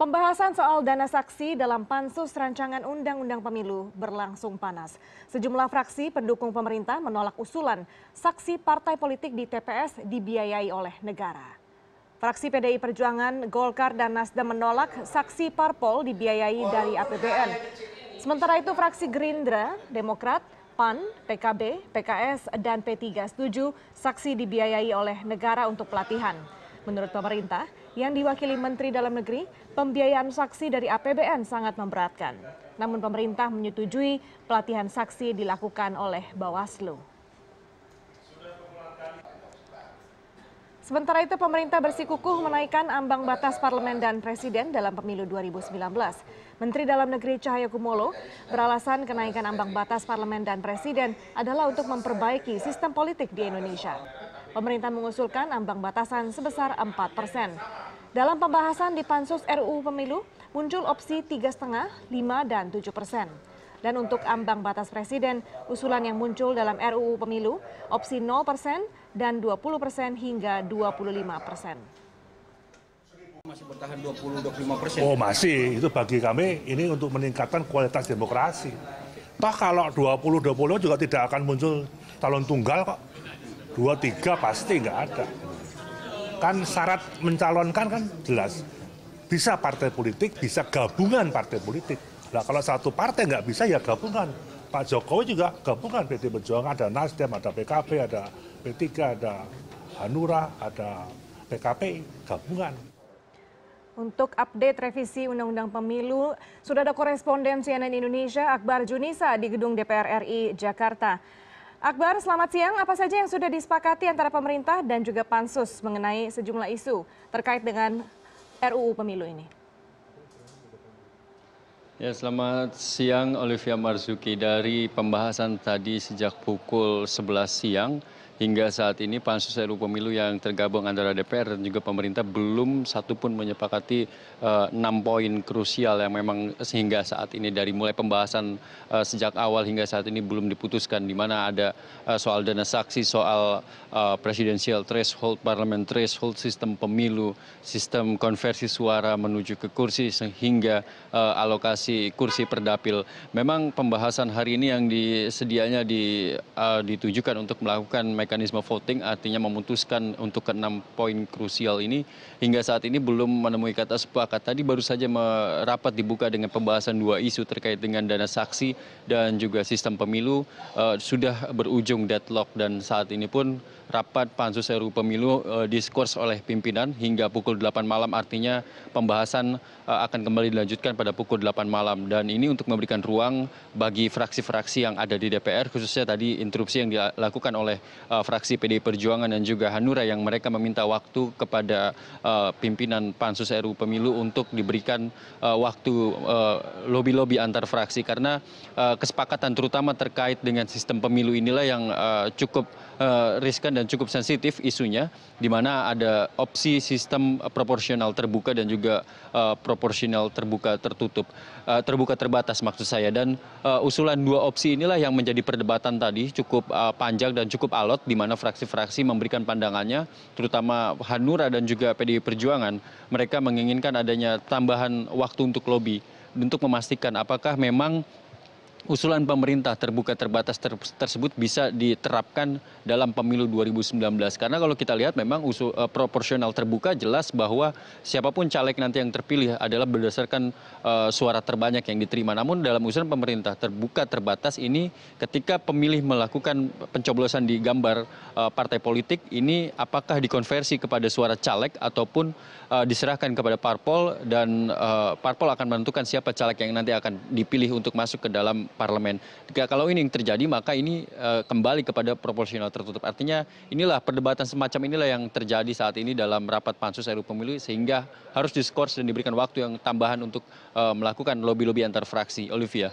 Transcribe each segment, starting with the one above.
Pembahasan soal dana saksi dalam pansus rancangan undang-undang pemilu berlangsung panas. Sejumlah fraksi pendukung pemerintah menolak usulan saksi partai politik di TPS dibiayai oleh negara. Fraksi PDI Perjuangan, Golkar, dan Nasdem menolak saksi parpol dibiayai dari APBN. Sementara itu fraksi Gerindra, Demokrat, PAN, PKB, PKS, dan P3 setuju saksi dibiayai oleh negara untuk pelatihan. Menurut pemerintah, yang diwakili Menteri Dalam Negeri, pembiayaan saksi dari APBN sangat memberatkan. Namun pemerintah menyetujui pelatihan saksi dilakukan oleh Bawaslu. Sementara itu pemerintah bersikukuh menaikkan ambang batas parlemen dan presiden dalam pemilu 2019. Menteri Dalam Negeri Cahaya Kumolo beralasan kenaikan ambang batas parlemen dan presiden adalah untuk memperbaiki sistem politik di Indonesia. Pemerintah mengusulkan ambang batasan sebesar 4 persen. Dalam pembahasan di pansus RUU Pemilu, muncul opsi 3,5, 5, dan 7 persen. Dan untuk ambang batas presiden, usulan yang muncul dalam RUU Pemilu, opsi 0 persen dan 20 persen hingga 25 persen. Masih bertahan 20-25 persen? Oh masih, itu bagi kami ini untuk meningkatkan kualitas demokrasi. Toh kalau 20 25 juga tidak akan muncul calon tunggal kok dua tiga pasti nggak ada kan syarat mencalonkan kan jelas bisa partai politik bisa gabungan partai politik lah kalau satu partai nggak bisa ya gabungan Pak Jokowi juga gabungan PD Perjuangan ada Nasdem ada PKB ada P3 ada Hanura ada PKP gabungan untuk update revisi Undang-Undang Pemilu, sudah ada koresponden CNN Indonesia Akbar Junisa di gedung DPR RI Jakarta. Akbar, selamat siang. Apa saja yang sudah disepakati antara pemerintah dan juga pansus mengenai sejumlah isu terkait dengan RUU pemilu ini? Ya, selamat siang Olivia Marzuki. Dari pembahasan tadi sejak pukul 11 siang, hingga saat ini pansus ru pemilu yang tergabung antara dpr dan juga pemerintah belum satupun menyepakati eh, enam poin krusial yang memang sehingga saat ini dari mulai pembahasan eh, sejak awal hingga saat ini belum diputuskan di mana ada eh, soal dana saksi, soal presidensial threshold, parlement threshold, sistem pemilu, sistem konversi suara menuju ke kursi sehingga alokasi kursi per dapil Memang pembahasan hari ini yang disedianya di, ditujukan untuk melakukan mekanisme voting artinya memutuskan untuk keenam poin krusial ini hingga saat ini belum menemui kata sepakat. Tadi baru saja merapat dibuka dengan pembahasan dua isu terkait dengan dana saksi dan juga sistem pemilu uh, sudah berujung deadlock dan saat ini pun rapat pansus RUU pemilu uh, e, diskurs oleh pimpinan hingga pukul 8 malam artinya pembahasan uh, akan kembali dilanjutkan pada pukul 8 malam dan ini untuk memberikan ruang bagi fraksi-fraksi yang ada di DPR khususnya tadi interupsi yang dilakukan oleh fraksi pdi perjuangan dan juga hanura yang mereka meminta waktu kepada eh, pimpinan pansus ru pemilu untuk diberikan eh, waktu lobby eh, lobby antar fraksi karena kesepakatan terutama terkait dengan sistem pemilu inilah yang cukup riskan dan cukup sensitif isunya di mana ada opsi sistem proporsional terbuka dan juga proporsional terbuka tertutup terbuka terbatas maksud saya dan usulan dua opsi inilah yang menjadi perdebatan tadi cukup panjang dan cukup alot di mana fraksi-fraksi memberikan pandangannya, terutama Hanura dan juga PDI Perjuangan, mereka menginginkan adanya tambahan waktu untuk lobby untuk memastikan apakah memang usulan pemerintah terbuka terbatas tersebut bisa diterapkan dalam pemilu 2019 karena kalau kita lihat memang usul eh, proporsional terbuka jelas bahwa siapapun caleg nanti yang terpilih adalah berdasarkan eh, suara terbanyak yang diterima namun dalam usulan pemerintah terbuka terbatas ini ketika pemilih melakukan pencoblosan di gambar eh, partai politik ini apakah dikonversi kepada suara caleg ataupun diserahkan kepada parpol dan parpol akan menentukan siapa caleg yang nanti akan dipilih untuk masuk ke dalam parlemen kalau ini yang terjadi maka ini eh, kembali kepada proporsional tertutup artinya inilah perdebatan semacam inilah yang terjadi saat ini dalam rapat pansus ruu pemilu sehingga harus diskors dan diberikan waktu yang tambahan untuk eh, melakukan lobby lobby antar fraksi Olivia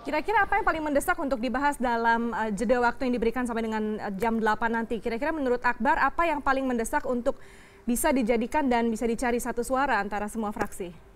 Kira-kira apa yang paling mendesak untuk dibahas dalam eh, jeda waktu yang diberikan sampai dengan jam 8 nanti? Kira-kira menurut Akbar apa yang paling mendesak untuk bisa dijadikan dan bisa dicari satu suara antara semua fraksi?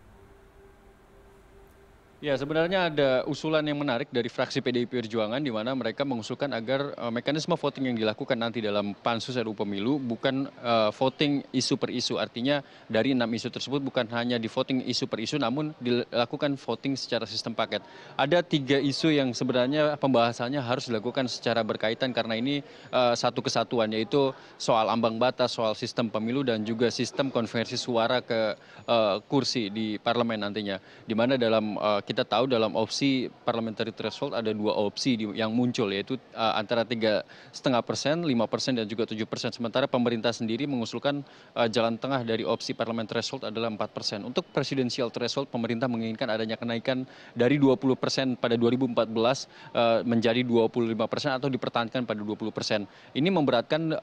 ya sebenarnya ada usulan yang menarik dari fraksi PDIP perjuangan di mana mereka mengusulkan agar eh, mekanisme voting yang dilakukan nanti dalam pansus RUU pemilu bukan eh, voting isu per isu artinya dari enam isu tersebut bukan hanya di voting isu per isu namun dilakukan voting secara sistem paket ada tiga isu yang sebenarnya pembahasannya harus dilakukan secara berkaitan karena ini eh, satu kesatuan yaitu soal ambang batas soal sistem pemilu dan juga sistem konversi suara ke kursi di parlemen nantinya di mana dalam uh, kita tahu dalam opsi parliamentary threshold ada dua opsi yang muncul yaitu eh, antara tiga lima persen lima persen dan juga tujuh persen sementara pemerintah sendiri mengusulkan eh, jalan tengah dari opsi parliamentary threshold adalah empat persen untuk presidensial threshold pemerintah menginginkan adanya kenaikan dari dua puluh persen pada 2014 eh, menjadi 25 persen atau dipertahankan pada 20 persen ini memberatkan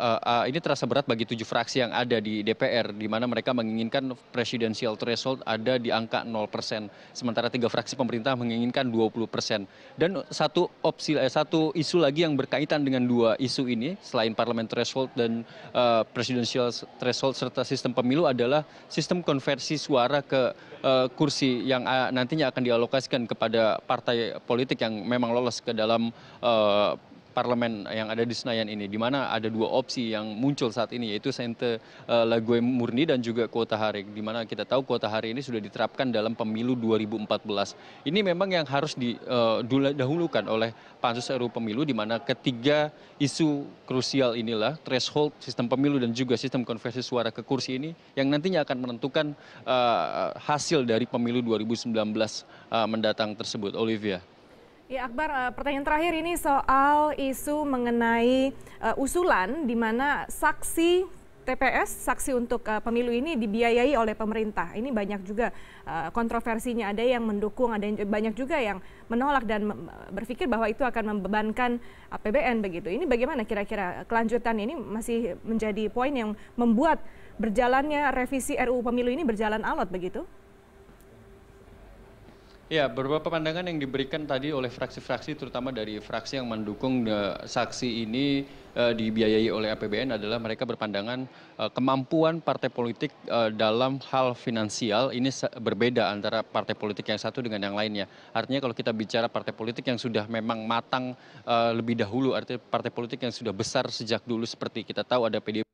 ini terasa berat bagi tujuh fraksi yang ada di DPR di mana mereka menginginkan presidensial threshold ada di angka 0 persen sementara tiga fraksi pemerintah menginginkan dua puluh persen dan satu opsi eh, satu isu lagi yang berkaitan dengan dua isu ini selain parliament threshold dan eh, presidential threshold serta sistem pemilu adalah sistem konversi suara ke eh, kursi yang nantinya akan dialokasikan kepada partai politik yang memang lolos ke dalam pemilu parlemen yang ada di senayan ini di mana ada dua opsi yang muncul saat ini yaitu sente eh, lague murni dan juga kuota hari di mana kita tahu kuota hari ini sudah diterapkan dalam pemilu 2014 ini memang yang harus didahulukan eh, oleh pansus RU pemilu di mana ketiga isu krusial inilah threshold sistem pemilu dan juga sistem konversi suara ke kursi ini yang nantinya akan menentukan eh, hasil dari pemilu 2019 uh, mendatang tersebut Olivia Ya Akbar, eh, pertanyaan terakhir ini soal isu mengenai uh, usulan di mana saksi TPS, saksi untuk uh, pemilu ini dibiayai oleh pemerintah. Ini banyak juga uh, kontroversinya, ada yang mendukung, ada yang banyak juga yang menolak dan berpikir bahwa itu akan membebankan APBN begitu. Ini bagaimana kira-kira kelanjutan ini masih menjadi poin yang membuat berjalannya revisi RUU pemilu ini berjalan alot begitu? Ya, beberapa pandangan yang diberikan tadi oleh fraksi-fraksi, terutama dari fraksi yang mendukung eh, saksi ini uh, dibiayai oleh APBN adalah mereka berpandangan uh, kemampuan partai politik uh, dalam hal finansial ini berbeda antara partai politik yang satu dengan yang lainnya. Artinya kalau kita bicara partai politik yang sudah memang matang uh, lebih dahulu, artinya partai politik yang sudah besar sejak dulu seperti kita tahu ada PDIP